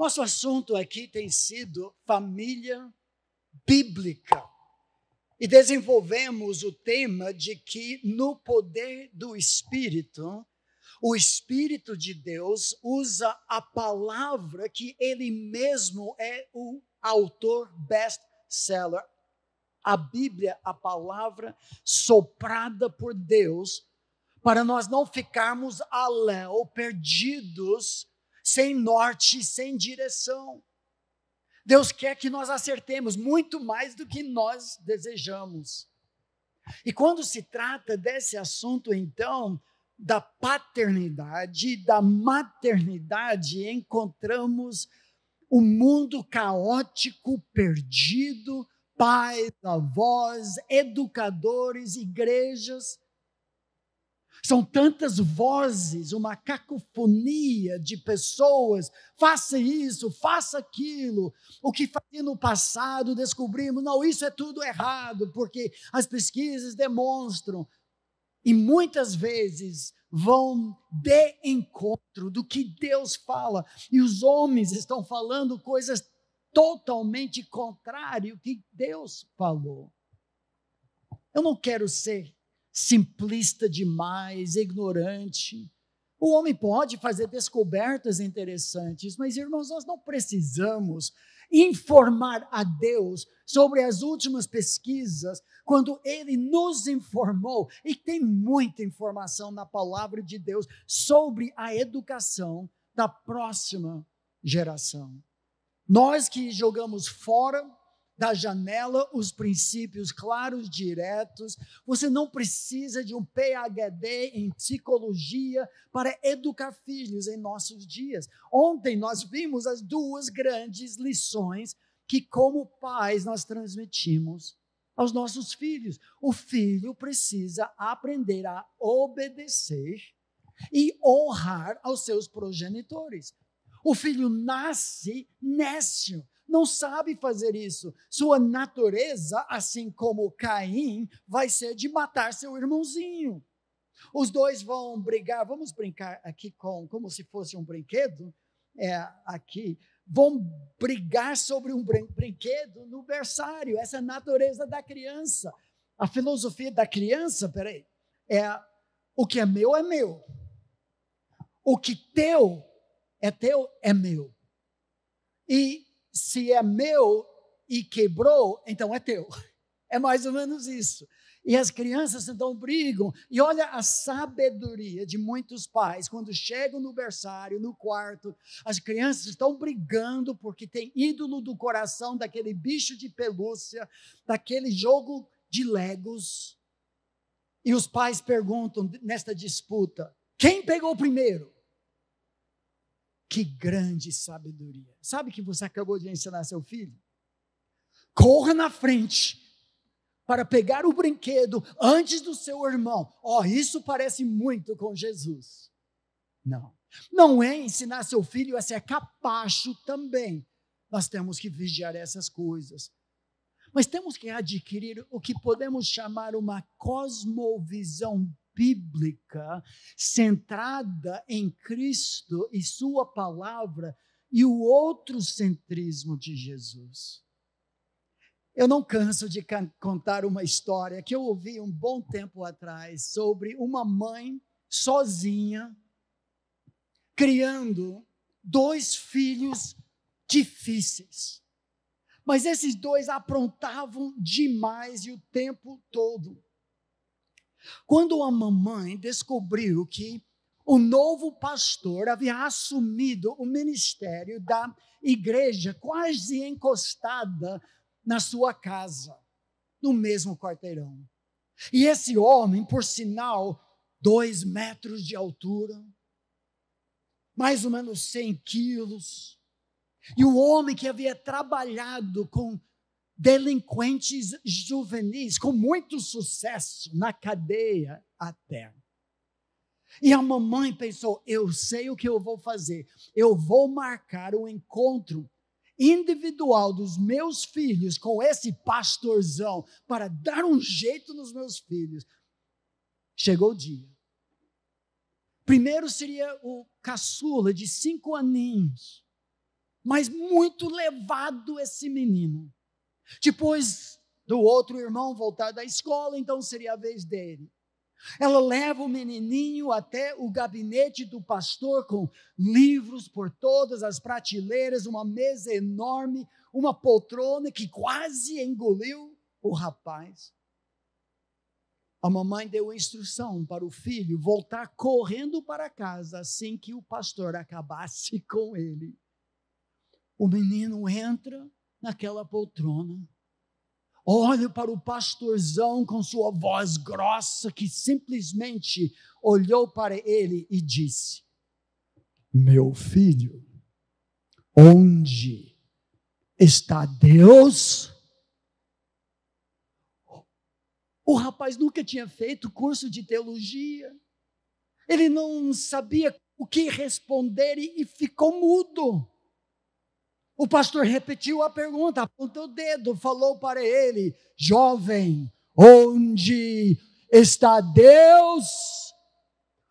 Nosso assunto aqui tem sido família bíblica. E desenvolvemos o tema de que no poder do Espírito, o Espírito de Deus usa a palavra que ele mesmo é o autor best-seller. A Bíblia, a palavra soprada por Deus, para nós não ficarmos ou perdidos sem norte, sem direção. Deus quer que nós acertemos muito mais do que nós desejamos. E quando se trata desse assunto, então, da paternidade, da maternidade, encontramos o um mundo caótico, perdido, pais, avós, educadores, igrejas, são tantas vozes, uma cacofonia de pessoas. Faça isso, faça aquilo. O que fazia no passado, descobrimos, não, isso é tudo errado, porque as pesquisas demonstram. E muitas vezes vão de encontro do que Deus fala. E os homens estão falando coisas totalmente contrárias ao que Deus falou. Eu não quero ser simplista demais, ignorante. O homem pode fazer descobertas interessantes, mas irmãos, nós não precisamos informar a Deus sobre as últimas pesquisas, quando ele nos informou, e tem muita informação na palavra de Deus sobre a educação da próxima geração. Nós que jogamos fora da janela os princípios claros, diretos. Você não precisa de um PhD em psicologia para educar filhos em nossos dias. Ontem nós vimos as duas grandes lições que, como pais, nós transmitimos aos nossos filhos. O filho precisa aprender a obedecer e honrar aos seus progenitores. O filho nasce nécio não sabe fazer isso. Sua natureza, assim como Caim, vai ser de matar seu irmãozinho. Os dois vão brigar, vamos brincar aqui com como se fosse um brinquedo, é, aqui, vão brigar sobre um brinquedo no berçário, essa é natureza da criança. A filosofia da criança, peraí, é o que é meu é meu. O que teu é teu é meu. E se é meu e quebrou, então é teu. É mais ou menos isso. E as crianças então brigam. E olha a sabedoria de muitos pais. Quando chegam no berçário, no quarto, as crianças estão brigando porque tem ídolo do coração daquele bicho de pelúcia, daquele jogo de legos. E os pais perguntam nesta disputa: quem pegou primeiro? Que grande sabedoria. Sabe o que você acabou de ensinar seu filho? Corra na frente para pegar o brinquedo antes do seu irmão. Ó, oh, isso parece muito com Jesus. Não. Não é ensinar seu filho a ser capacho também. Nós temos que vigiar essas coisas. Mas temos que adquirir o que podemos chamar uma cosmovisão bíblica centrada em Cristo e Sua palavra e o outro centrismo de Jesus. Eu não canso de contar uma história que eu ouvi um bom tempo atrás sobre uma mãe sozinha criando dois filhos difíceis. Mas esses dois aprontavam demais e o tempo todo. Quando a mamãe descobriu que o novo pastor havia assumido o ministério da igreja quase encostada na sua casa, no mesmo quarteirão. E esse homem, por sinal, dois metros de altura, mais ou menos 100 quilos, e o homem que havia trabalhado com delinquentes juvenis com muito sucesso na cadeia até. E a mamãe pensou: eu sei o que eu vou fazer, eu vou marcar um encontro individual dos meus filhos com esse pastorzão para dar um jeito nos meus filhos. Chegou o dia. Primeiro seria o caçula de cinco aninhos, mas muito levado esse menino. Depois do outro irmão voltar da escola, então seria a vez dele. Ela leva o menininho até o gabinete do pastor com livros por todas as prateleiras, uma mesa enorme, uma poltrona que quase engoliu o rapaz. A mamãe deu instrução para o filho voltar correndo para casa assim que o pastor acabasse com ele. O menino entra naquela poltrona. Olho para o pastorzão com sua voz grossa, que simplesmente olhou para ele e disse: Meu filho, onde está Deus? O rapaz nunca tinha feito curso de teologia, ele não sabia o que responder e ficou mudo. O pastor repetiu a pergunta, apontou o dedo, falou para ele: Jovem, onde está Deus?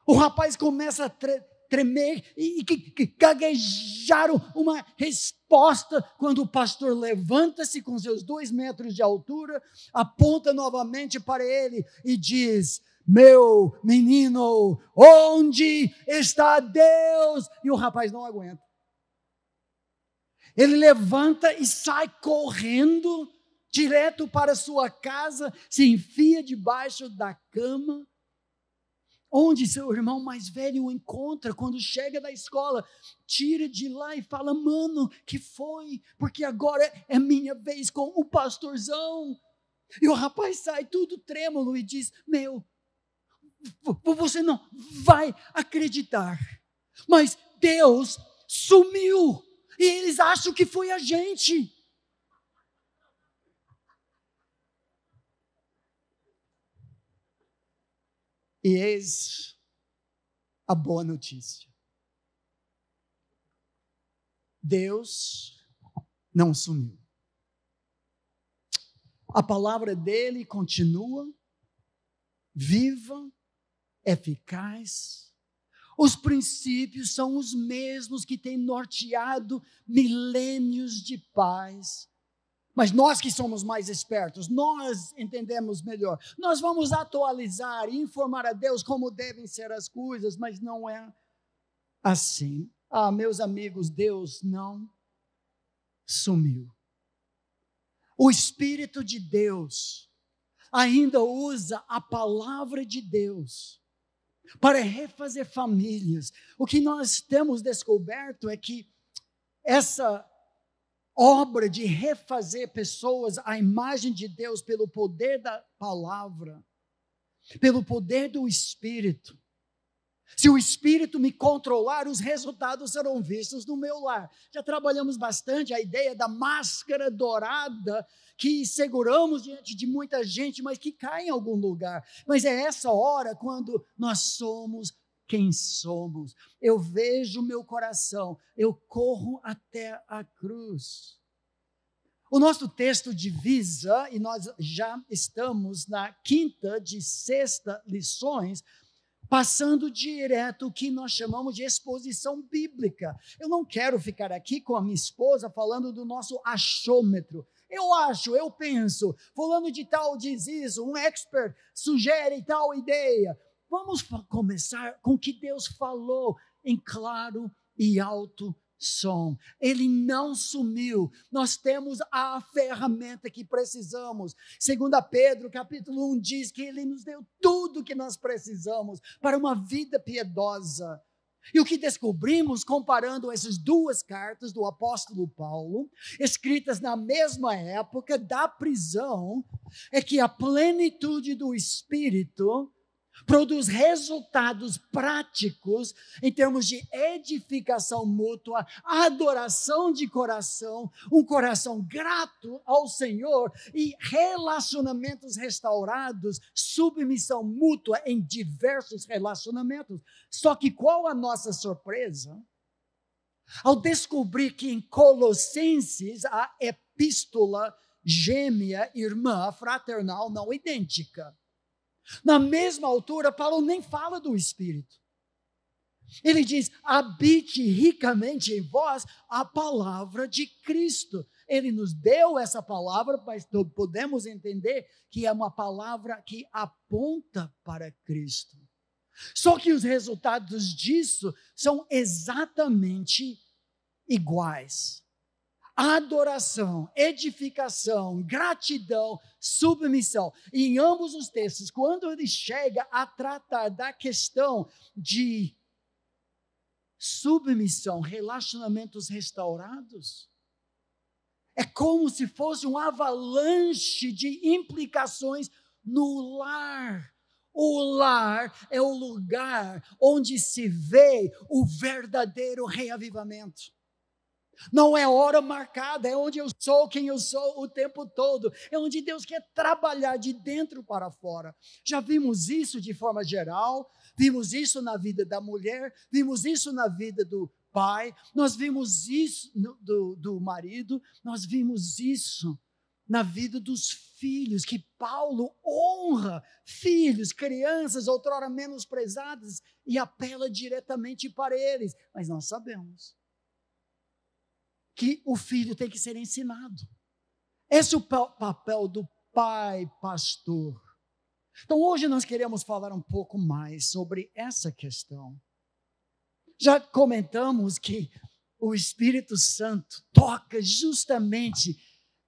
O rapaz começa a tre tremer e, e, gaguejar uma resposta quando o pastor levanta-se com seus dois metros de altura, aponta novamente para ele e diz: Meu menino, onde está Deus? E o rapaz não aguenta. Ele levanta e sai correndo direto para sua casa, se enfia debaixo da cama, onde seu irmão mais velho o encontra quando chega da escola, tira de lá e fala: Mano, que foi? Porque agora é minha vez com o pastorzão. E o rapaz sai tudo trêmulo e diz: Meu, você não vai acreditar, mas Deus sumiu e eles acham que foi a gente. E eis a boa notícia. Deus não sumiu. A palavra dele continua viva, eficaz os princípios são os mesmos que têm norteado milênios de paz. Mas nós que somos mais espertos, nós entendemos melhor. Nós vamos atualizar e informar a Deus como devem ser as coisas, mas não é assim. Ah, meus amigos, Deus não sumiu. O Espírito de Deus ainda usa a palavra de Deus para refazer famílias. O que nós temos descoberto é que essa obra de refazer pessoas à imagem de Deus pelo poder da palavra, pelo poder do Espírito, se o espírito me controlar, os resultados serão vistos no meu lar. Já trabalhamos bastante a ideia da máscara dourada que seguramos diante de muita gente, mas que cai em algum lugar. Mas é essa hora quando nós somos quem somos. Eu vejo meu coração, eu corro até a cruz. O nosso texto divisa, e nós já estamos na quinta de sexta lições, passando direto o que nós chamamos de exposição bíblica. Eu não quero ficar aqui com a minha esposa falando do nosso achômetro. Eu acho, eu penso, fulano de tal diz isso, um expert sugere tal ideia. Vamos começar com o que Deus falou em claro e alto som. Ele não sumiu. Nós temos a ferramenta que precisamos. Segunda Pedro, capítulo 1 diz que ele nos deu tudo que nós precisamos para uma vida piedosa. E o que descobrimos comparando essas duas cartas do apóstolo Paulo, escritas na mesma época da prisão, é que a plenitude do espírito produz resultados práticos em termos de edificação mútua, adoração de coração, um coração grato ao Senhor e relacionamentos restaurados, submissão mútua em diversos relacionamentos. Só que qual a nossa surpresa? Ao descobrir que em Colossenses a epístola gêmea, irmã, fraternal, não idêntica na mesma altura, Paulo nem fala do Espírito. Ele diz: habite ricamente em vós a palavra de Cristo. Ele nos deu essa palavra, mas podemos entender que é uma palavra que aponta para Cristo. Só que os resultados disso são exatamente iguais adoração, edificação, gratidão, submissão. E em ambos os textos, quando ele chega a tratar da questão de submissão, relacionamentos restaurados, é como se fosse um avalanche de implicações no lar. O lar é o lugar onde se vê o verdadeiro reavivamento. Não é hora marcada, é onde eu sou quem eu sou o tempo todo. É onde Deus quer trabalhar de dentro para fora. Já vimos isso de forma geral, vimos isso na vida da mulher, vimos isso na vida do pai, nós vimos isso no, do, do marido, nós vimos isso na vida dos filhos, que Paulo honra filhos, crianças outrora menosprezadas e apela diretamente para eles. Mas nós sabemos que o filho tem que ser ensinado. Esse é o papel do pai pastor. Então, hoje nós queremos falar um pouco mais sobre essa questão. Já comentamos que o Espírito Santo toca justamente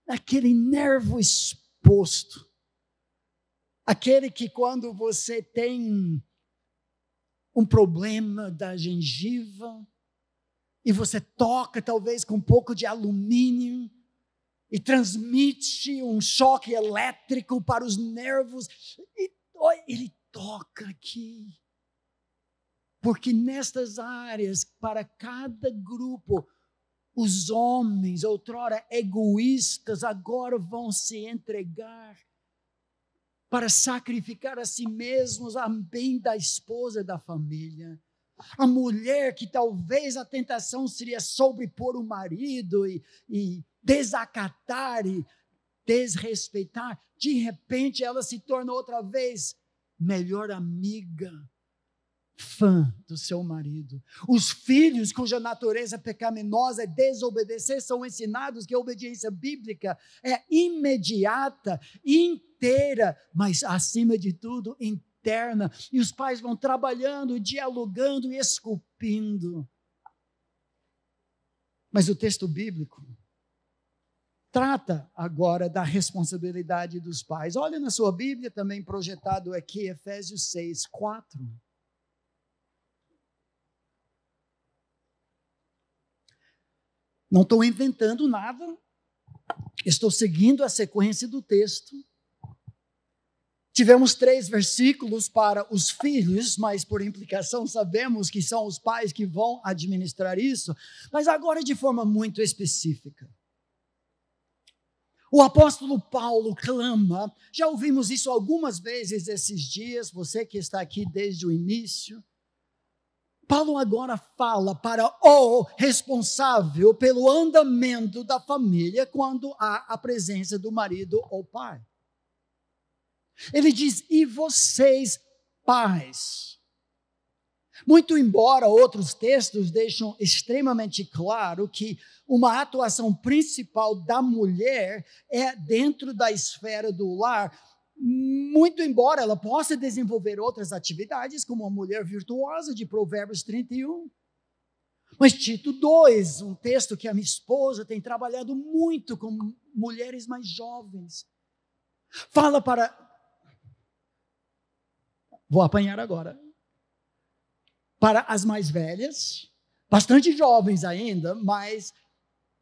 naquele nervo exposto. Aquele que, quando você tem um problema da gengiva, e você toca talvez com um pouco de alumínio e transmite um choque elétrico para os nervos. E, oh, ele toca aqui. Porque nestas áreas, para cada grupo, os homens, outrora egoístas, agora vão se entregar para sacrificar a si mesmos a bem da esposa e da família a mulher que talvez a tentação seria sobrepor o marido e, e desacatar e desrespeitar, de repente ela se torna outra vez melhor amiga, fã do seu marido. Os filhos cuja natureza pecaminosa é desobedecer são ensinados que a obediência bíblica é imediata, inteira, mas acima de tudo, inteira e os pais vão trabalhando, dialogando e esculpindo. Mas o texto bíblico trata agora da responsabilidade dos pais. Olha na sua Bíblia também projetado aqui, Efésios 6, 4. Não estou inventando nada, estou seguindo a sequência do texto. Tivemos três versículos para os filhos, mas por implicação sabemos que são os pais que vão administrar isso, mas agora de forma muito específica. O apóstolo Paulo clama, já ouvimos isso algumas vezes esses dias, você que está aqui desde o início. Paulo agora fala para o responsável pelo andamento da família quando há a presença do marido ou pai. Ele diz: E vocês, pais. Muito embora outros textos deixam extremamente claro que uma atuação principal da mulher é dentro da esfera do lar, muito embora ela possa desenvolver outras atividades, como a mulher virtuosa de Provérbios 31. Mas Tito 2, um texto que a minha esposa tem trabalhado muito com mulheres mais jovens, fala para Vou apanhar agora. Para as mais velhas, bastante jovens ainda, mas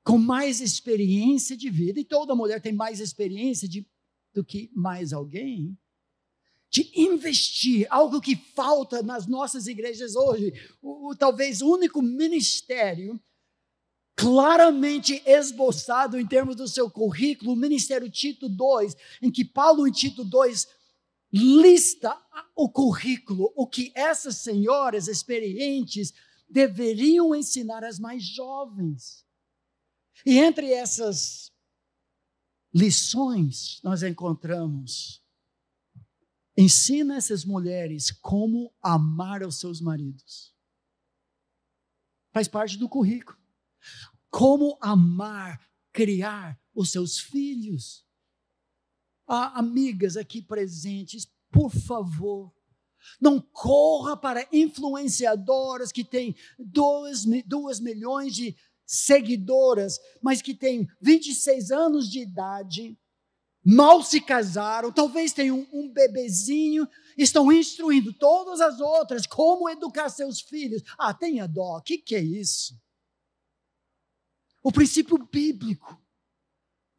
com mais experiência de vida, e toda mulher tem mais experiência de, do que mais alguém, de investir, algo que falta nas nossas igrejas hoje, o, o talvez único ministério claramente esboçado em termos do seu currículo, o ministério Tito II, em que Paulo em Tito II lista o currículo, o que essas senhoras experientes deveriam ensinar às mais jovens. E entre essas lições, nós encontramos: ensina essas mulheres como amar os seus maridos. Faz parte do currículo. Como amar, criar os seus filhos ah, amigas aqui presentes, por favor, não corra para influenciadoras que têm 2 milhões de seguidoras, mas que têm 26 anos de idade, mal se casaram, talvez tenham um, bebezinho, estão instruindo todas as outras como educar seus filhos. Ah, tenha dó, o que, que é isso? O princípio bíblico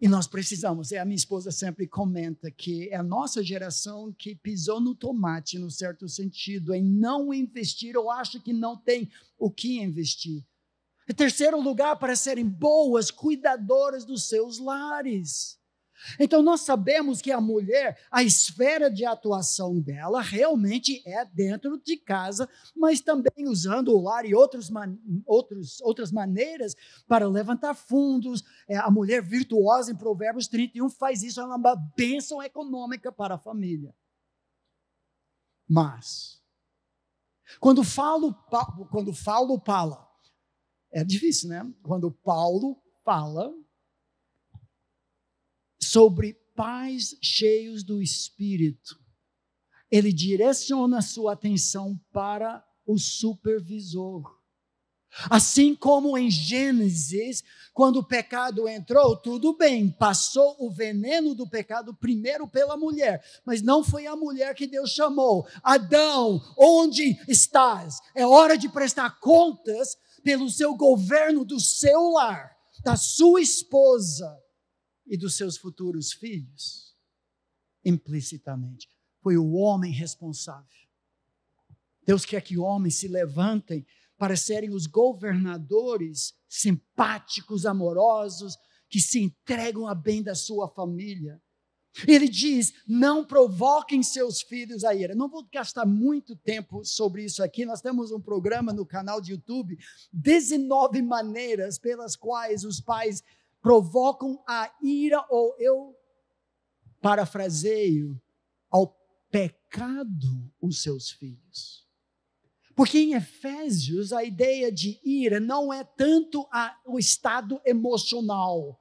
e nós precisamos. E é, a minha esposa sempre comenta que é a nossa geração que pisou no tomate, no certo sentido, em não investir ou acha que não tem o que investir. Em terceiro lugar, para serem boas cuidadoras dos seus lares. Então, nós sabemos que a mulher, a esfera de atuação dela realmente é dentro de casa, mas também usando o lar e outros, outros, outras maneiras para levantar fundos. É, a mulher virtuosa, em Provérbios 31, faz isso, é uma bênção econômica para a família. Mas, quando Paulo, quando Paulo fala, é difícil, né? Quando Paulo fala sobre pais cheios do Espírito, ele direciona sua atenção para o supervisor. Assim como em Gênesis, quando o pecado entrou, tudo bem, passou o veneno do pecado primeiro pela mulher, mas não foi a mulher que Deus chamou. Adão, onde estás? É hora de prestar contas pelo seu governo do seu lar, da sua esposa e dos seus futuros filhos? Implicitamente. Foi o homem responsável. Deus quer que homens se levantem para serem os governadores simpáticos, amorosos, que se entregam a bem da sua família. Ele diz: não provoquem seus filhos a ira. Não vou gastar muito tempo sobre isso aqui. Nós temos um programa no canal de YouTube, 19 maneiras pelas quais os pais provocam a ira, ou eu parafraseio, ao pecado os seus filhos. Porque em Efésios a ideia de ira não é tanto a, o estado emocional.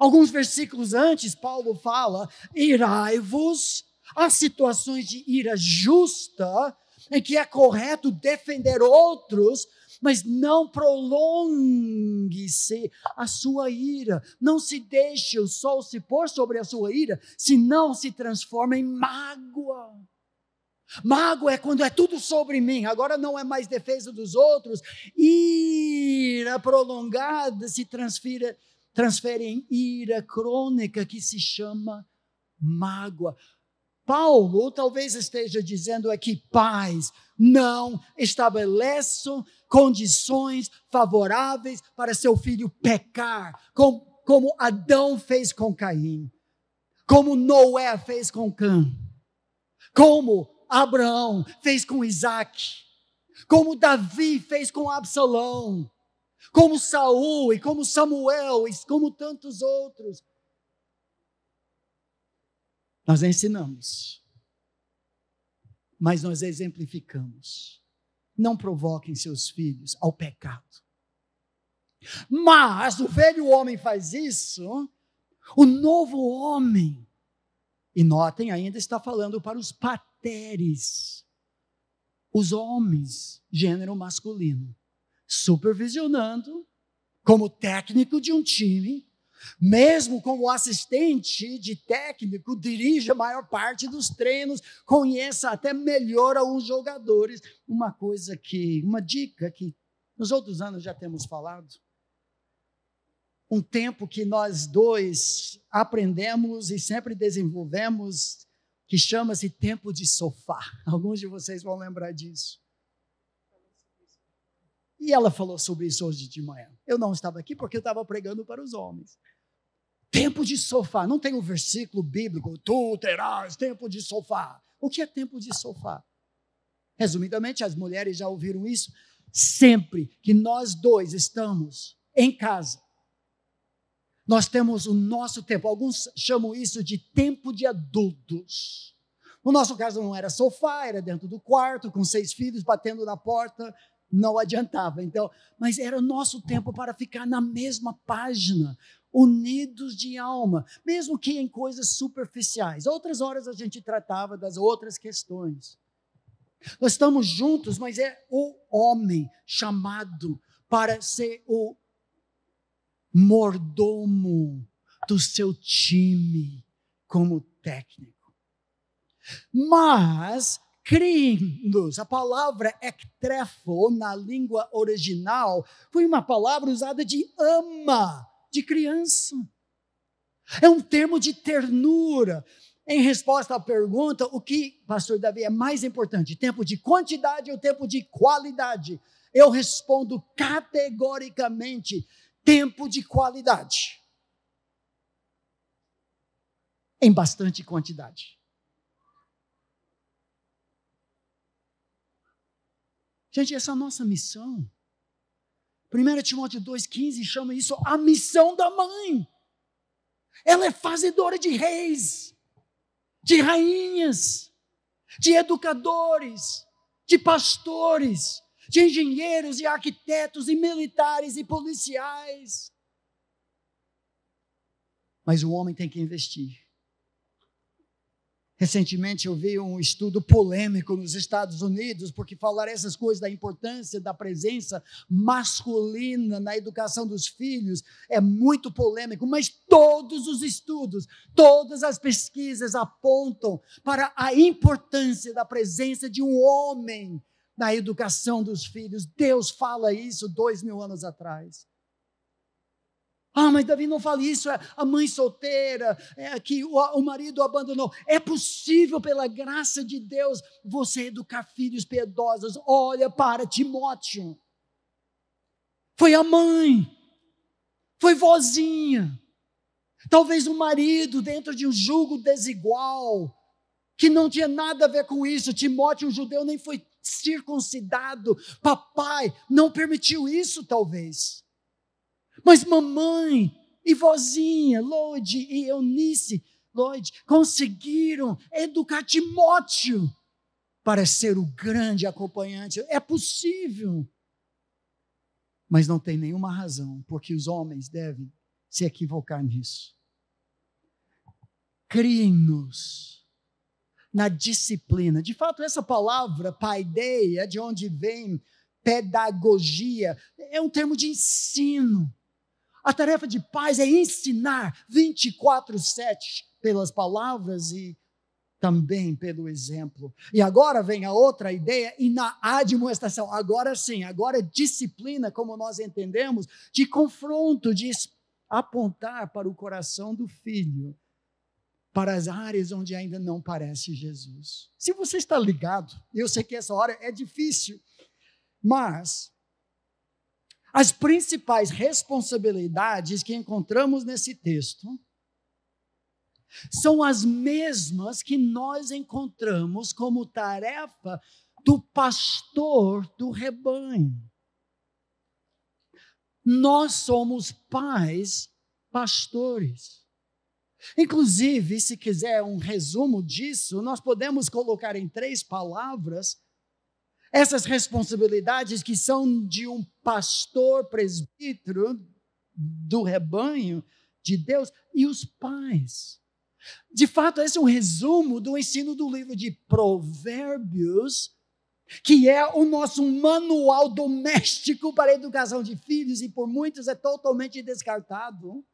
Alguns versículos antes, Paulo fala: irai-vos, há situações de ira justa, em que é correto defender outros, mas não prolongue-se a sua ira, não se deixe o sol se pôr sobre a sua ira, senão se transforma em mágoa. Mágoa é quando é tudo sobre mim, agora não é mais defesa dos outros. Ira prolongada se transfira, transfere em ira crônica que se chama mágoa. Paulo talvez esteja dizendo aqui, paz não estabeleçam condições favoráveis para seu filho pecar, como Adão fez com Caim, como Noé fez com Cã, como Abraão fez com Isaac, como Davi fez com Absalão, como Saul e como Samuel e como tantos outros. Nós ensinamos, mas nós exemplificamos não provoquem seus filhos ao pecado. Mas o velho homem faz isso, o novo homem, e notem, ainda está falando para os pateres, os homens, gênero masculino, supervisionando, como técnico de um time, mesmo como assistente de técnico, dirige a maior parte dos treinos, conheça até melhor alguns jogadores. Uma coisa que, uma dica que nos outros anos já temos falado. Um tempo que nós dois aprendemos e sempre desenvolvemos, que chama-se tempo de sofá. Alguns de vocês vão lembrar disso. E ela falou sobre isso hoje de manhã. Eu não estava aqui porque eu estava pregando para os homens. Tempo de sofá. Não tem o um versículo bíblico, tu terás tempo de sofá. O que é tempo de sofá? Resumidamente, as mulheres já ouviram isso. Sempre que nós dois estamos em casa, nós temos o nosso tempo. Alguns chamam isso de tempo de adultos. No nosso caso, não era sofá, era dentro do quarto, com seis filhos batendo na porta, não adiantava. Então, mas era nosso tempo para ficar na mesma página, unidos de alma, mesmo que em coisas superficiais. Outras horas a gente tratava das outras questões. Nós estamos juntos, mas é o homem chamado para ser o mordomo do seu time como técnico. Mas crindos, a palavra ectrefo na língua original foi uma palavra usada de ama de criança. É um termo de ternura. Em resposta à pergunta, o que, pastor Davi, é mais importante, tempo de quantidade ou tempo de qualidade? Eu respondo categoricamente: tempo de qualidade. Em bastante quantidade. Gente, essa é a nossa missão. 1 Timóteo 2,15 chama isso a missão da mãe. Ela é fazedora de reis, de rainhas, de educadores, de pastores, de engenheiros e arquitetos e militares e policiais. Mas o homem tem que investir. Recentemente eu vi um estudo polêmico nos Estados Unidos, porque falar essas coisas da importância da presença masculina na educação dos filhos é muito polêmico, mas todos os estudos, todas as pesquisas apontam para a importância da presença de um homem na educação dos filhos. Deus fala isso dois mil anos atrás. Ah, mas Davi não fala isso, é a mãe solteira, é que o, o marido abandonou. É possível, pela graça de Deus, você educar filhos piedosos. Olha para Timóteo. Foi a mãe, foi vozinha, talvez o um marido dentro de um julgo desigual, que não tinha nada a ver com isso. Timóteo, um judeu, nem foi circuncidado. Papai não permitiu isso, talvez. Mas mamãe e vozinha, Lloyd e Eunice Lloyd, conseguiram educar Timóteo para ser o grande acompanhante. É possível. Mas não tem nenhuma razão porque os homens devem se equivocar nisso. crie nos na disciplina. De fato, essa palavra paideia, de onde vem pedagogia, é um termo de ensino. A tarefa de pais é ensinar 24/7 pelas palavras e também pelo exemplo. E agora vem a outra ideia e na admoestação. Agora sim, agora é disciplina, como nós entendemos, de confronto, de apontar para o coração do filho, para as áreas onde ainda não parece Jesus. Se você está ligado, eu sei que essa hora é difícil, mas as principais responsabilidades que encontramos nesse texto são as mesmas que nós encontramos como tarefa do pastor do rebanho. Nós somos pais pastores. Inclusive, se quiser um resumo disso, nós podemos colocar em três palavras essas responsabilidades que são de um pastor presbítero do rebanho de Deus e os pais. De fato, esse é um resumo do ensino do livro de Provérbios, que é o nosso manual doméstico para a educação de filhos e por muitos é totalmente descartado.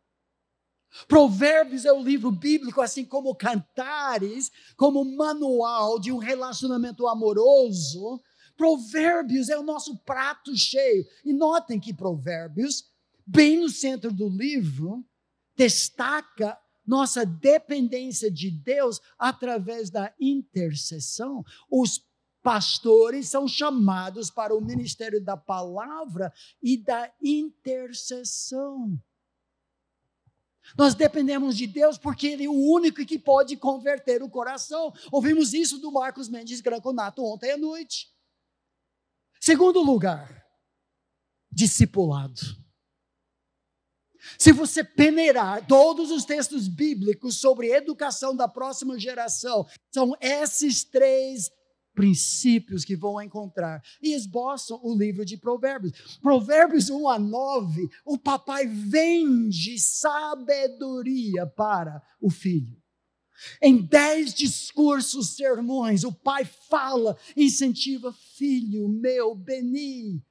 Provérbios é o livro bíblico, assim como Cantares, como manual de um relacionamento amoroso Provérbios é o nosso prato cheio. E notem que Provérbios, bem no centro do livro, destaca nossa dependência de Deus através da intercessão. Os pastores são chamados para o ministério da palavra e da intercessão. Nós dependemos de Deus porque Ele é o único que pode converter o coração. Ouvimos isso do Marcos Mendes Granconato ontem à noite. Segundo lugar, discipulado. Se você peneirar todos os textos bíblicos sobre educação da próxima geração, são esses três princípios que vão encontrar e esboçam o livro de Provérbios. Provérbios 1 a 9, o papai vende sabedoria para o filho. Em dez discursos, sermões, o pai fala, incentiva, filho meu, Beni,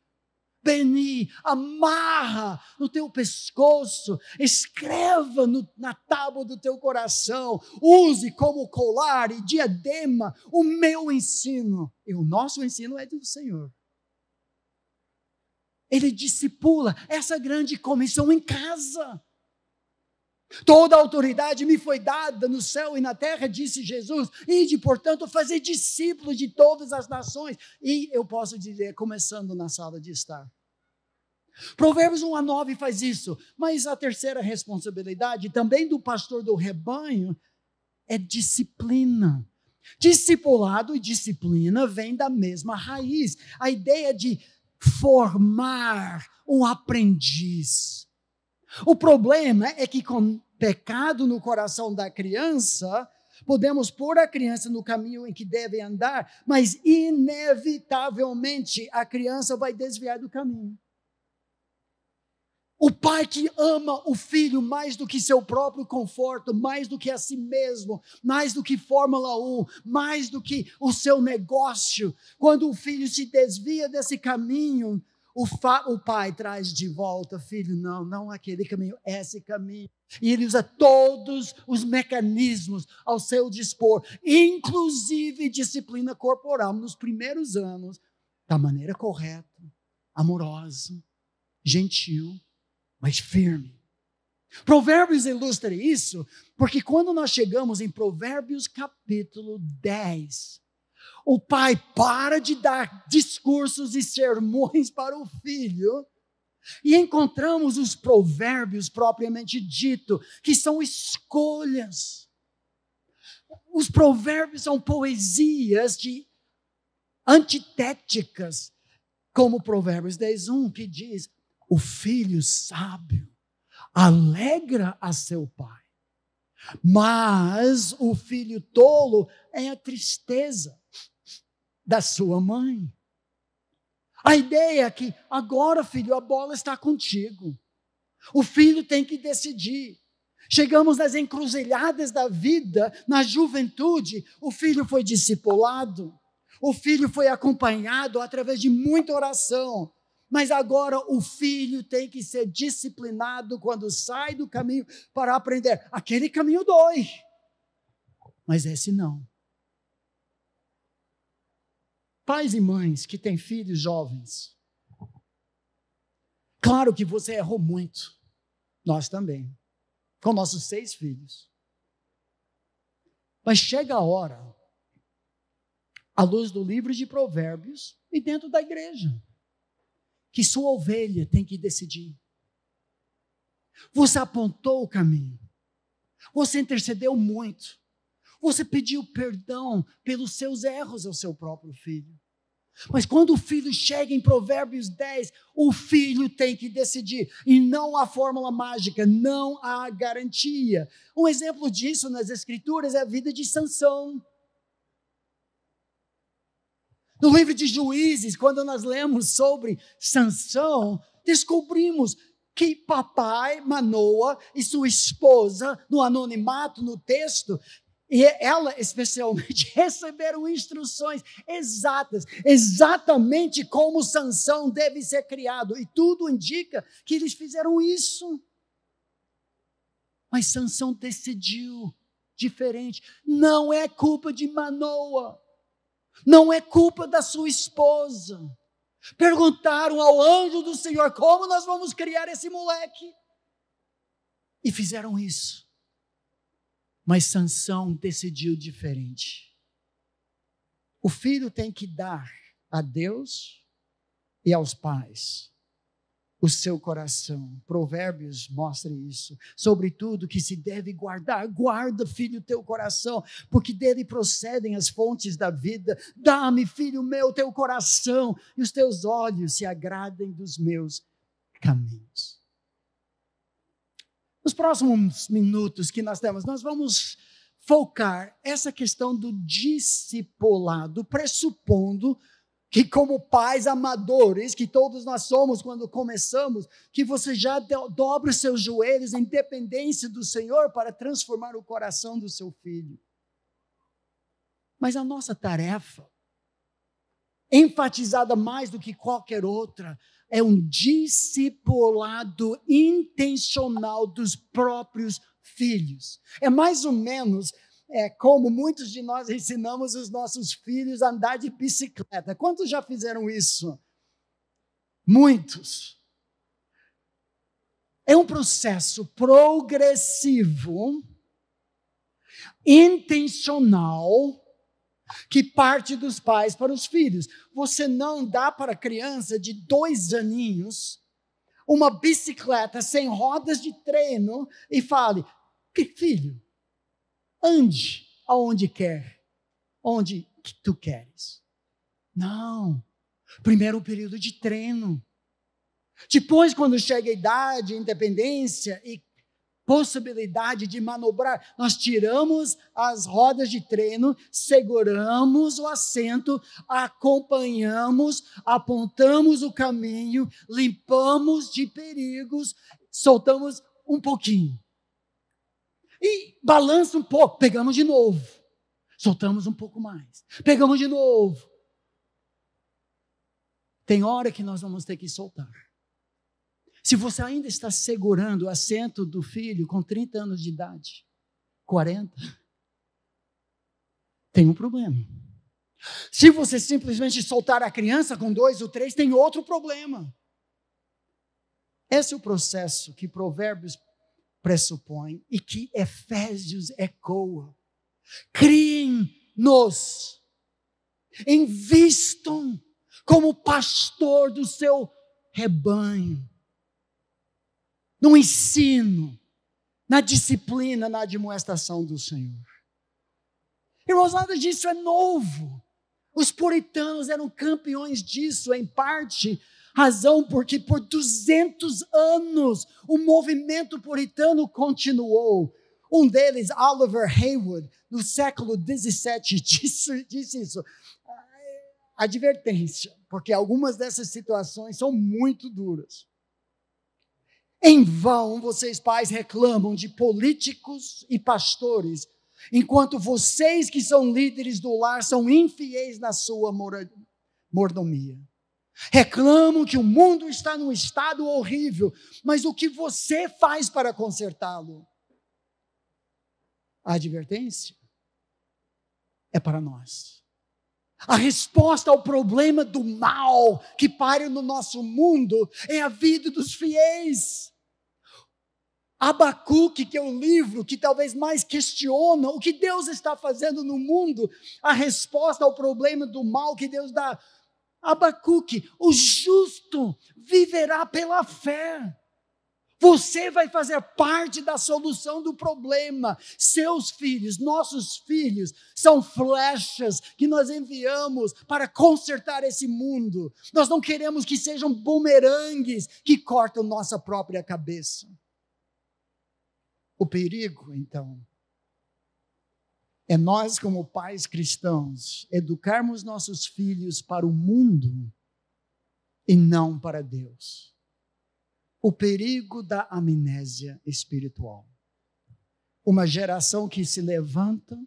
Beni, amarra no teu pescoço, escreva no, na tábua do teu coração, use como colar e diadema o meu ensino. E o nosso ensino é do Senhor. Ele discipula essa grande comissão em casa. Toda a autoridade me foi dada no céu e na terra, disse Jesus, e de portanto fazer discípulos de todas as nações. E eu posso dizer, começando na sala de estar. Provérbios 1 a 9 faz isso, mas a terceira responsabilidade, também do pastor do rebanho, é disciplina. Discipulado e disciplina vêm da mesma raiz. A ideia de formar um aprendiz o problema é que com pecado no coração da criança, podemos pôr a criança no caminho em que deve andar, mas inevitavelmente a criança vai desviar do caminho. O pai que ama o filho mais do que seu próprio conforto, mais do que a si mesmo, mais do que Fórmula 1, mais do que o seu negócio. Quando o filho se desvia desse caminho, o, o pai traz de volta, filho, não, não aquele caminho, esse caminho. E ele usa todos os mecanismos ao seu dispor, inclusive disciplina corporal nos primeiros anos, da maneira correta, amorosa, gentil, mas firme. Provérbios ilustra isso, porque quando nós chegamos em Provérbios capítulo 10, o pai para de dar discursos e sermões para o filho. E encontramos os provérbios propriamente dito, que são escolhas. Os provérbios são poesias de antitéticas, como Provérbios 10:1 que diz: "O filho sábio alegra a seu pai, mas o filho tolo é a tristeza da sua mãe. A ideia é que agora, filho, a bola está contigo. O filho tem que decidir. Chegamos nas encruzilhadas da vida, na juventude, o filho foi discipulado, o filho foi acompanhado através de muita oração, mas agora o filho tem que ser disciplinado quando sai do caminho para aprender. Aquele caminho dói, mas esse não. Pais e mães que têm filhos jovens. Claro que você errou muito. Nós também. Com nossos seis filhos. Mas chega a hora, à luz do livro de Provérbios e dentro da igreja, que sua ovelha tem que decidir. Você apontou o caminho. Você intercedeu muito. Você pediu perdão pelos seus erros ao seu próprio filho. Mas quando o filho chega em Provérbios 10, o filho tem que decidir. E não há fórmula mágica, não há garantia. Um exemplo disso nas Escrituras é a vida de Sansão. No livro de Juízes, quando nós lemos sobre Sansão, descobrimos que papai Manoa e sua esposa, no anonimato, no texto, e é ela, especialmente, receberam instruções exatas, exatamente como Sansão deve ser criado. E tudo indica que eles fizeram isso. Mas Sansão decidiu diferente. Não é culpa de Manoa. Não é culpa da sua esposa. Perguntaram ao anjo do Senhor como nós vamos criar esse moleque. E fizeram isso. Mas Sansão decidiu diferente. O filho tem que dar a Deus e aos pais o seu coração. Provérbios mostra isso. Sobretudo que se deve guardar, guarda, filho, teu coração, porque dele procedem as fontes da vida. Dá-me, filho meu, teu coração, e os teus olhos se agradem dos meus caminhos. Nos próximos minutos que nós temos, nós vamos focar essa questão do discipulado, pressupondo que, como pais amadores, que todos nós somos quando começamos, que você já dobra os seus joelhos em dependência do Senhor para transformar o coração do seu filho. Mas a nossa tarefa enfatizada mais do que qualquer outra, é um discipulado intencional dos próprios filhos. É mais ou menos é, como muitos de nós ensinamos os nossos filhos a andar de bicicleta. Quantos já fizeram isso? Muitos. É um processo progressivo, intencional, que parte dos pais para os filhos. Você não dá para a criança de dois aninhos uma bicicleta sem rodas de treino e fale: filho, ande aonde quer, onde que tu queres. Não. Primeiro o período de treino. Depois, quando chega a idade, independência e possibilidade de manobrar. Nós tiramos as rodas de treino, seguramos o assento, acompanhamos, apontamos o caminho, limpamos de perigos, soltamos um pouquinho. E balança um pouco, pegamos de novo. Soltamos um pouco mais. Pegamos de novo. Tem hora que nós vamos ter que soltar. Se você ainda está segurando o assento do filho com 30 anos de idade, 40, tem um problema. Se você simplesmente soltar a criança com dois ou três, tem outro problema. Esse é o processo que Provérbios pressupõe e que Efésios ecoa. Criem-nos, invistam como pastor do seu rebanho no ensino, na disciplina, na admoestação do Senhor. Irmãos, nada disso é novo. Os puritanos eram campeões disso, em parte, razão porque por 200 anos o movimento puritano continuou. Um deles, Oliver Haywood, no século 17, disse, disse isso. Ah, é advertência, porque algumas dessas situações são muito duras. Em vão vocês, pais, reclamam de políticos e pastores, enquanto vocês que são líderes do lar são infiéis na sua mordomia. Reclamam que o mundo está num estado horrível, mas o que você faz para consertá-lo? A advertência é para nós. A resposta ao problema do mal que para no nosso mundo é a vida dos fiéis. Abacuque, que é o livro que talvez mais questiona o que Deus está fazendo no mundo, a resposta ao problema do mal que Deus dá. Abacuque, o justo viverá pela fé. Você vai fazer parte da solução do problema. Seus filhos, nossos filhos, são flechas que nós enviamos para consertar esse mundo. Nós não queremos que sejam bumerangues que cortam nossa própria cabeça. O perigo, então, é nós, como pais cristãos, educarmos nossos filhos para o mundo e não para Deus. O perigo da amnésia espiritual. Uma geração que se levanta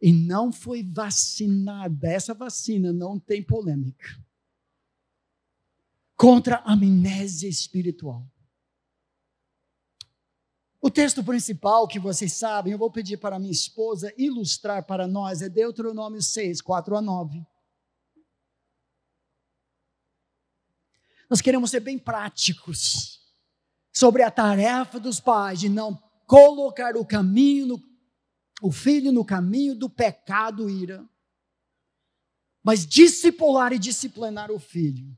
e não foi vacinada. Essa vacina não tem polêmica. Contra a amnésia espiritual. O texto principal que vocês sabem, eu vou pedir para minha esposa ilustrar para nós, é Deuteronômio 6, 4 a 9. Nós queremos ser bem práticos sobre a tarefa dos pais de não colocar o caminho, no, o filho no caminho do pecado, ira, mas discipular e disciplinar o filho.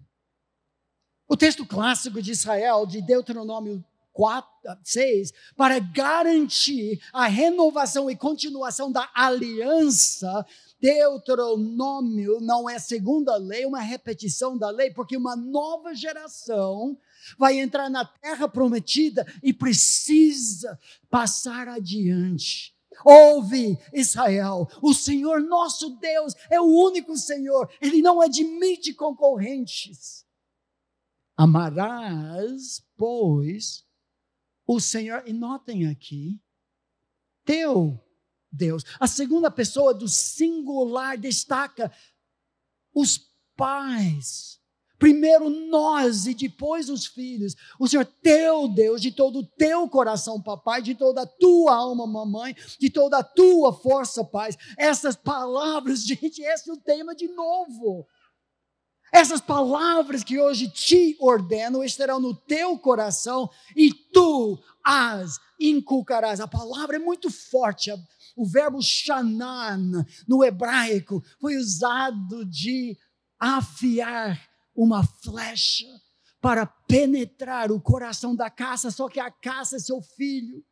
O texto clássico de Israel, de Deuteronômio 4, 6, para garantir a renovação e continuação da aliança, Deuteronômio não é segunda lei, é uma repetição da lei, porque uma nova geração vai entrar na terra prometida e precisa passar adiante. Ouve, Israel, o Senhor nosso Deus é o único Senhor, ele não admite concorrentes. Amarás, pois, o Senhor, e notem aqui, teu Deus. A segunda pessoa do singular destaca os pais. Primeiro nós e depois os filhos. O Senhor, teu Deus, de todo o teu coração, papai, de toda a tua alma, mamãe, de toda a tua força, pai. Essas palavras, gente, esse é o tema de novo. Essas palavras que hoje te ordeno estarão no teu coração e tu as inculcarás. A palavra é muito forte. O verbo shanan no hebraico foi usado de afiar uma flecha para penetrar o coração da caça, só que a caça é seu filho.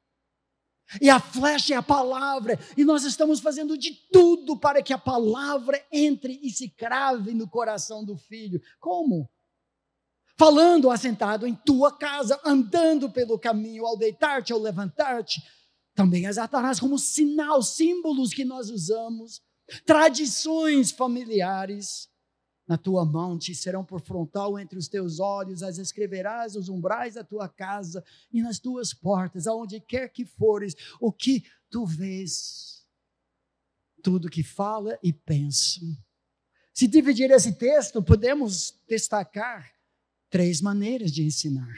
E a flecha é a palavra, e nós estamos fazendo de tudo para que a palavra entre e se crave no coração do filho. Como? Falando assentado em tua casa, andando pelo caminho, ao deitar-te, ao levantar-te, também as atarás como sinal, símbolos que nós usamos, tradições familiares, na tua mão, te serão por frontal entre os teus olhos, as escreverás nos umbrais da tua casa e nas tuas portas, aonde quer que fores, o que tu vês, tudo que fala e pensa. Se dividir esse texto, podemos destacar três maneiras de ensinar.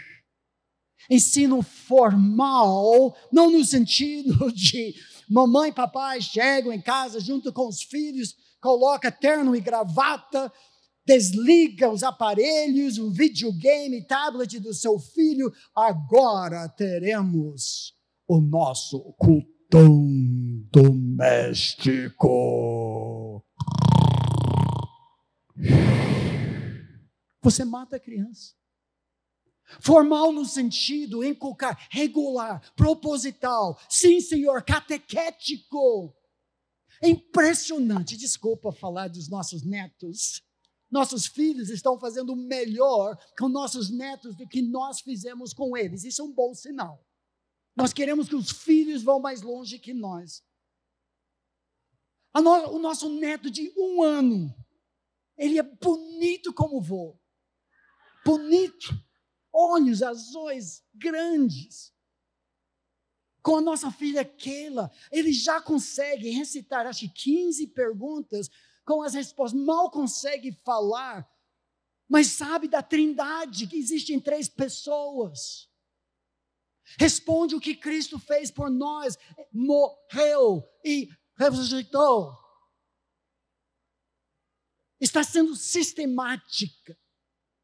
Ensino formal, não no sentido de mamãe e papai chegam em casa junto com os filhos, coloca terno e gravata, Desliga os aparelhos, o videogame, tablet do seu filho. Agora teremos o nosso cultão doméstico. Você mata a criança. Formal no sentido, inculcar, regular, proposital, sim, senhor, catequético. É impressionante, desculpa falar dos nossos netos. Nossos filhos estão fazendo melhor com nossos netos do que nós fizemos com eles. Isso é um bom sinal. Nós queremos que os filhos vão mais longe que nós. O nosso neto de um ano, ele é bonito como vô. Bonito. Olhos azuis grandes. Com a nossa filha Keila, ele já consegue recitar, acho que 15 perguntas com as respostas, mal consegue falar, mas sabe da trindade que existe em três pessoas. Responde o que Cristo fez por nós, morreu e ressuscitou. Está sendo sistemática,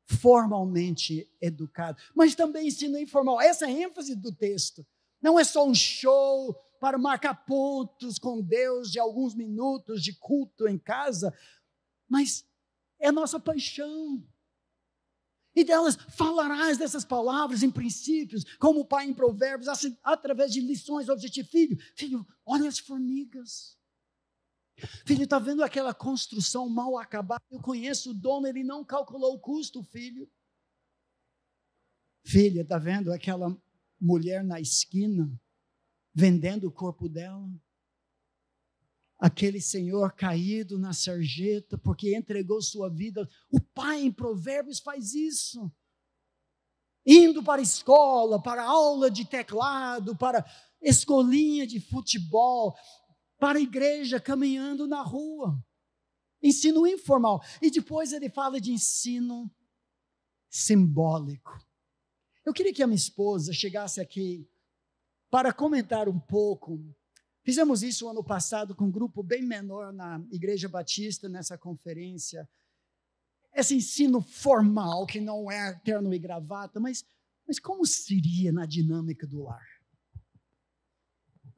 formalmente educado, mas também ensino informal. Essa é a ênfase do texto. Não é só um show, para marcar pontos com Deus de alguns minutos de culto em casa, mas é nossa paixão. E delas falarás dessas palavras em princípios, como o pai em provérbios, assim, através de lições, objetivo. Filho, filho, olha as formigas. Filho, está vendo aquela construção mal acabada? Eu conheço o dono, ele não calculou o custo, filho. Filha, está vendo aquela mulher na esquina? vendendo o corpo dela. Aquele senhor caído na sarjeta porque entregou sua vida. O pai em Provérbios faz isso. Indo para a escola, para aula de teclado, para escolinha de futebol, para a igreja, caminhando na rua. Ensino informal. E depois ele fala de ensino simbólico. Eu queria que a minha esposa chegasse aqui para comentar um pouco. Fizemos isso ano passado com um grupo bem menor na Igreja Batista, nessa conferência. Esse ensino formal, que não é terno e gravata, mas, mas como seria na dinâmica do lar?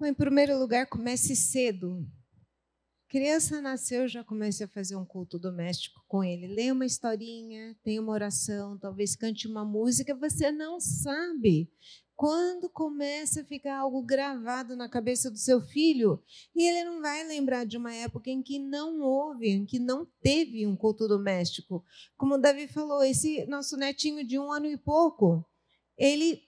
Em primeiro lugar, comece cedo. Criança nasceu, já comece a fazer um culto doméstico com ele. Leia uma historinha, tenha uma oração, talvez cante uma música. Você não sabe quando começa a ficar algo gravado na cabeça do seu filho, e ele não vai lembrar de uma época em que não houve, em que não teve um culto doméstico. Como o Davi falou, esse nosso netinho de um ano e pouco, ele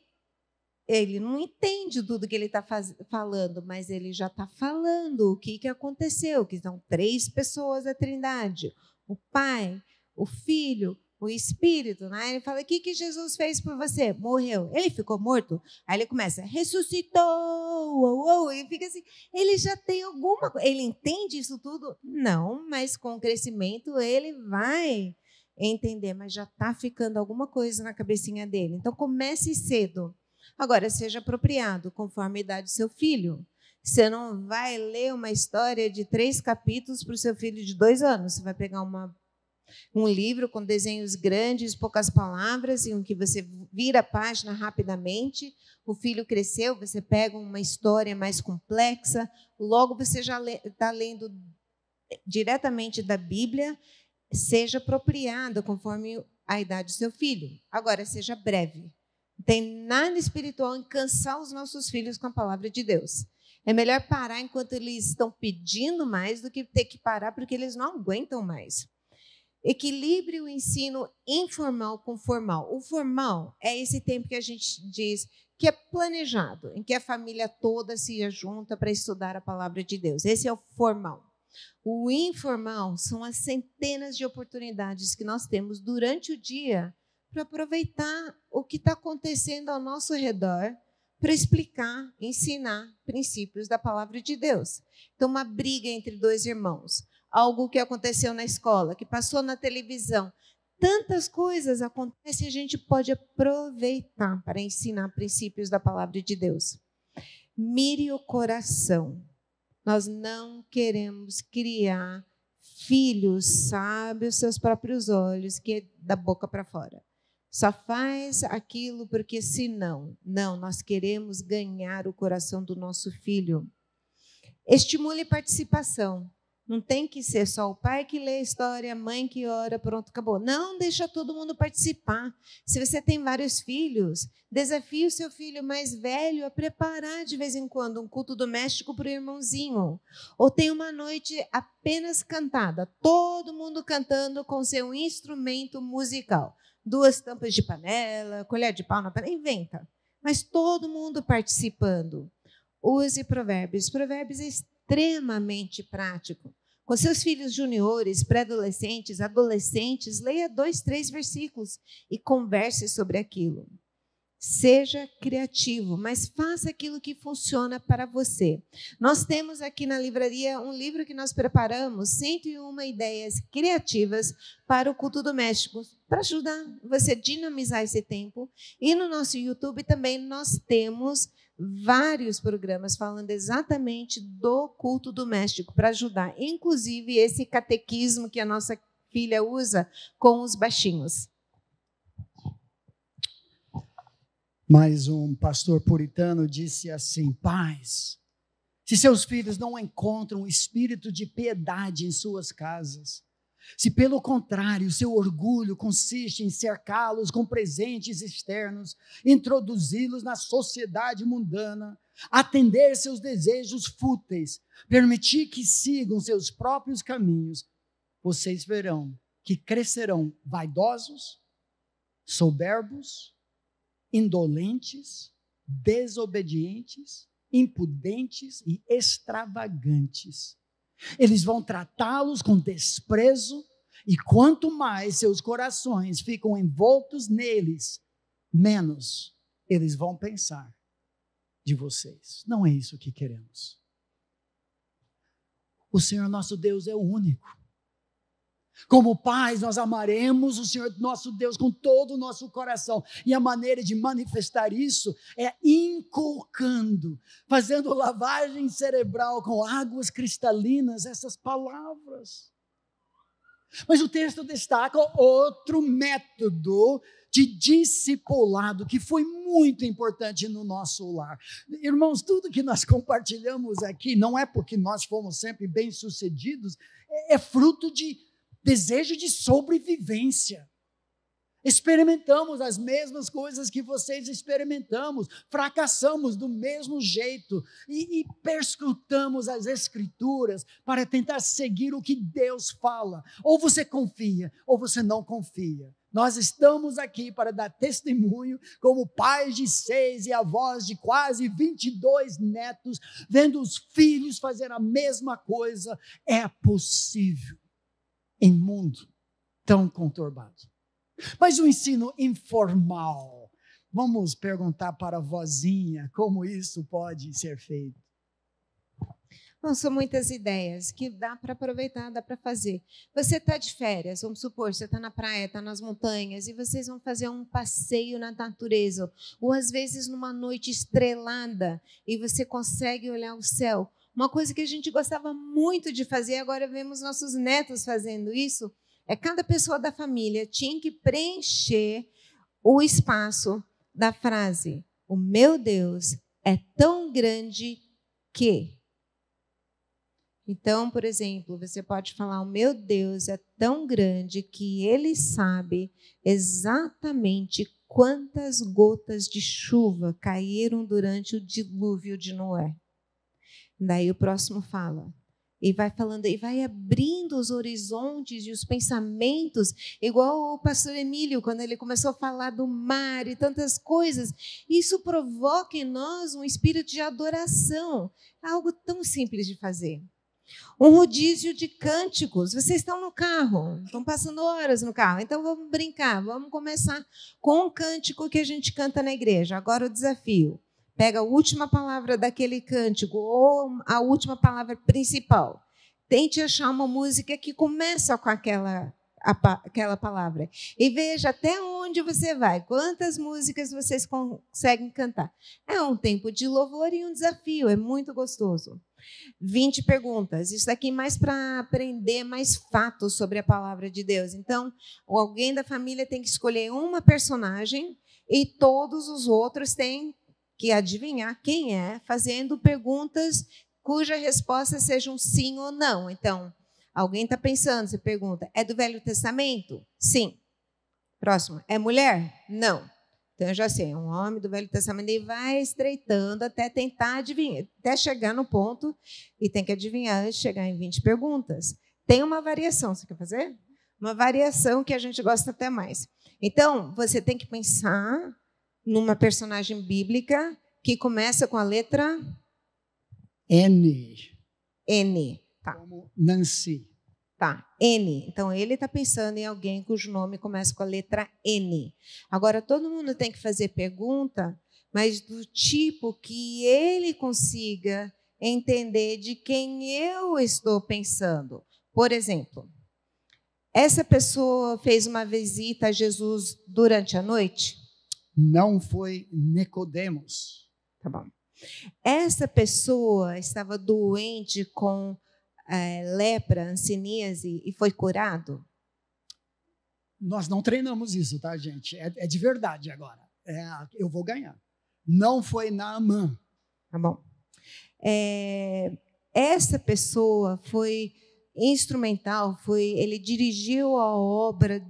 ele não entende tudo que ele está falando, mas ele já está falando o que, que aconteceu, que são três pessoas da trindade, o pai, o filho o espírito, né? Ele fala: "O que que Jesus fez por você? Morreu. Ele ficou morto?" Aí ele começa: "Ressuscitou!" Oh, e fica assim. Ele já tem alguma coisa. Ele entende isso tudo? Não, mas com o crescimento ele vai entender, mas já está ficando alguma coisa na cabecinha dele. Então comece cedo. Agora seja apropriado conforme a idade do seu filho. Você não vai ler uma história de três capítulos para o seu filho de dois anos. Você vai pegar uma um livro com desenhos grandes, poucas palavras, em que você vira a página rapidamente. O filho cresceu, você pega uma história mais complexa, logo você já está lendo diretamente da Bíblia, seja apropriada conforme a idade do seu filho. Agora, seja breve. Não tem nada espiritual em cansar os nossos filhos com a palavra de Deus. É melhor parar enquanto eles estão pedindo mais do que ter que parar porque eles não aguentam mais. Equilibre o ensino informal com formal. O formal é esse tempo que a gente diz que é planejado, em que a família toda se junta para estudar a palavra de Deus. Esse é o formal. O informal são as centenas de oportunidades que nós temos durante o dia para aproveitar o que está acontecendo ao nosso redor para explicar, ensinar princípios da palavra de Deus. Então, uma briga entre dois irmãos algo que aconteceu na escola, que passou na televisão. Tantas coisas acontecem, a gente pode aproveitar para ensinar princípios da palavra de Deus. Mire o coração. Nós não queremos criar filhos sábios seus próprios olhos, que é da boca para fora. Só faz aquilo porque senão, não, nós queremos ganhar o coração do nosso filho. Estimule participação. Não tem que ser só o pai que lê a história, a mãe que ora, pronto, acabou. Não, deixa todo mundo participar. Se você tem vários filhos, desafie o seu filho mais velho a preparar de vez em quando um culto doméstico para o irmãozinho. Ou tem uma noite apenas cantada, todo mundo cantando com seu instrumento musical. Duas tampas de panela, colher de pau na panela, inventa. Mas todo mundo participando. Use provérbios. Provérbios é extremamente prático. Com seus filhos juniores, pré-adolescentes, adolescentes, leia dois, três versículos e converse sobre aquilo. Seja criativo, mas faça aquilo que funciona para você. Nós temos aqui na livraria um livro que nós preparamos, 101 ideias criativas para o culto doméstico, para ajudar você a dinamizar esse tempo. E no nosso YouTube também nós temos vários programas falando exatamente do culto doméstico para ajudar, inclusive esse catequismo que a nossa filha usa com os baixinhos. Mas um pastor puritano disse assim: pais, se seus filhos não encontram espírito de piedade em suas casas, se pelo contrário, seu orgulho consiste em cercá-los com presentes externos, introduzi-los na sociedade mundana, atender seus desejos fúteis, permitir que sigam seus próprios caminhos, vocês verão que crescerão vaidosos, soberbos, indolentes, desobedientes, impudentes e extravagantes eles vão tratá-los com desprezo, e quanto mais seus corações ficam envoltos neles, menos eles vão pensar de vocês. Não é isso que queremos. O Senhor nosso Deus é o único. Como pais, nós amaremos o Senhor nosso Deus com todo o nosso coração. E a maneira de manifestar isso é inculcando, fazendo lavagem cerebral com águas cristalinas, essas palavras. Mas o texto destaca outro método de discipulado que foi muito importante no nosso lar. Irmãos, tudo que nós compartilhamos aqui não é porque nós fomos sempre bem-sucedidos, é, é fruto de desejo de sobrevivência. Experimentamos as mesmas coisas que vocês experimentamos, fracassamos do mesmo jeito e, e perscrutamos as Escrituras para tentar seguir o que Deus fala. Ou você confia, ou você não confia. Nós estamos aqui para dar testemunho, como pais de seis e avós de quase 22 netos, vendo os filhos fazer a mesma coisa. É possível em mundo tão conturbado. Mas o ensino informal. Vamos perguntar para a vozinha como isso pode ser feito. Não são muitas ideias que dá para aproveitar, dá para fazer. Você está de férias, vamos supor, você está na praia, está nas montanhas, e vocês vão fazer um passeio na natureza, ou às vezes numa noite estrelada, e você consegue olhar o céu. Uma coisa que a gente gostava muito de fazer, agora vemos nossos netos fazendo isso, é cada pessoa da família tinha que preencher o espaço da frase: O meu Deus é tão grande que. Então, por exemplo, você pode falar: O meu Deus é tão grande que ele sabe exatamente quantas gotas de chuva caíram durante o dilúvio de Noé. Daí o próximo fala. E vai falando, e vai abrindo os horizontes e os pensamentos, igual o pastor Emílio, quando ele começou a falar do mar e tantas coisas. Isso provoca em nós um espírito de adoração, algo tão simples de fazer. Um rodízio de cânticos. Vocês estão no carro, estão passando horas no carro, então vamos brincar, vamos começar com um cântico que a gente canta na igreja. Agora o desafio. Pega a última palavra daquele cântico ou a última palavra principal. Tente achar uma música que começa com aquela, a, aquela palavra. E veja até onde você vai, quantas músicas vocês conseguem cantar. É um tempo de louvor e um desafio, é muito gostoso. 20 perguntas. Isso aqui mais para aprender mais fatos sobre a palavra de Deus. Então, alguém da família tem que escolher uma personagem e todos os outros têm que adivinhar quem é, fazendo perguntas cuja resposta seja um sim ou não. Então, alguém está pensando, você pergunta, é do Velho Testamento? Sim. Próximo, é mulher? Não. Então, eu já sei, é um homem do Velho Testamento e vai estreitando até tentar adivinhar, até chegar no ponto e tem que adivinhar antes de chegar em 20 perguntas. Tem uma variação, você quer fazer? Uma variação que a gente gosta até mais. Então, você tem que pensar numa personagem bíblica que começa com a letra N. N. Tá. Como Nancy. Tá, N. Então ele está pensando em alguém cujo nome começa com a letra N. Agora todo mundo tem que fazer pergunta, mas do tipo que ele consiga entender de quem eu estou pensando. Por exemplo, essa pessoa fez uma visita a Jesus durante a noite? Não foi Nicodemos. Tá bom. Essa pessoa estava doente com é, lepra, anseníase e foi curado? Nós não treinamos isso, tá, gente? É, é de verdade agora. É, eu vou ganhar. Não foi Naamã. Tá bom. É, essa pessoa foi instrumental, foi ele dirigiu a obra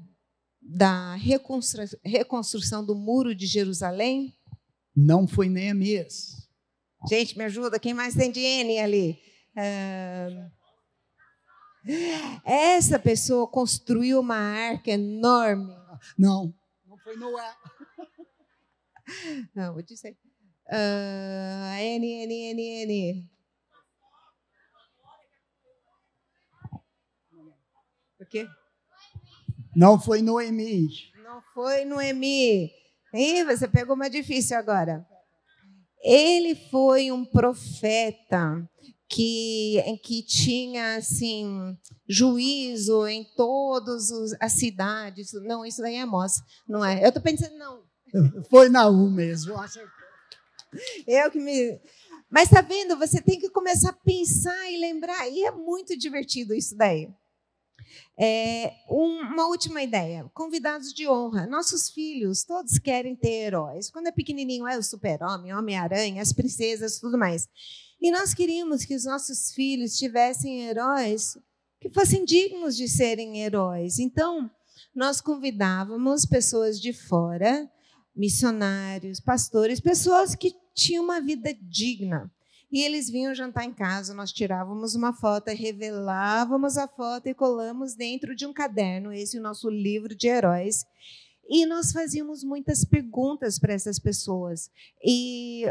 da reconstrução do muro de Jerusalém? Não foi Neemias. Gente, me ajuda, quem mais tem de N ali? Ah, essa pessoa construiu uma arca enorme. Não, não foi Noé. Não, vou dizer. Uh, N, N, N, N. O quê? Não foi Noemi. Não foi Noemi. Ih, você pegou uma difícil agora. Ele foi um profeta que, que tinha assim juízo em todas as cidades. Não, isso daí é Amós, não é? Eu estou pensando, não. Foi Naum mesmo. Eu que me. Mas está vendo? Você tem que começar a pensar e lembrar. E é muito divertido isso daí. É, uma última ideia: convidados de honra. Nossos filhos todos querem ter heróis. Quando é pequenininho, é o super-homem, Homem-Aranha, as princesas, tudo mais. E nós queríamos que os nossos filhos tivessem heróis que fossem dignos de serem heróis. Então, nós convidávamos pessoas de fora, missionários, pastores, pessoas que tinham uma vida digna. E eles vinham jantar em casa, nós tirávamos uma foto, revelávamos a foto e colamos dentro de um caderno, esse é o nosso livro de heróis. E nós fazíamos muitas perguntas para essas pessoas. E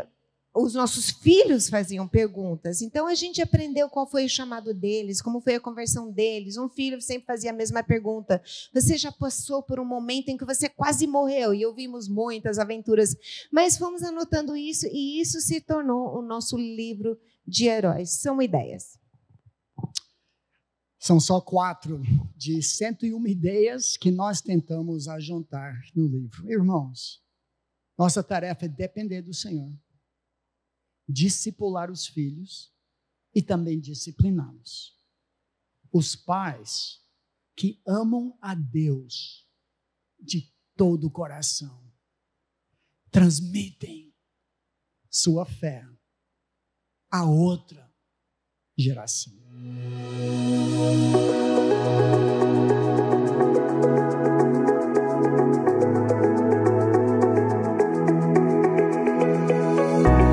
os nossos filhos faziam perguntas. Então a gente aprendeu qual foi o chamado deles, como foi a conversão deles. Um filho sempre fazia a mesma pergunta: Você já passou por um momento em que você quase morreu? E ouvimos muitas aventuras, mas fomos anotando isso e isso se tornou o nosso livro de heróis. São ideias. São só quatro de 101 ideias que nós tentamos ajuntar no livro. Irmãos, nossa tarefa é depender do Senhor discipular os filhos e também discipliná-los. Os pais que amam a Deus de todo o coração transmitem sua fé a outra geração.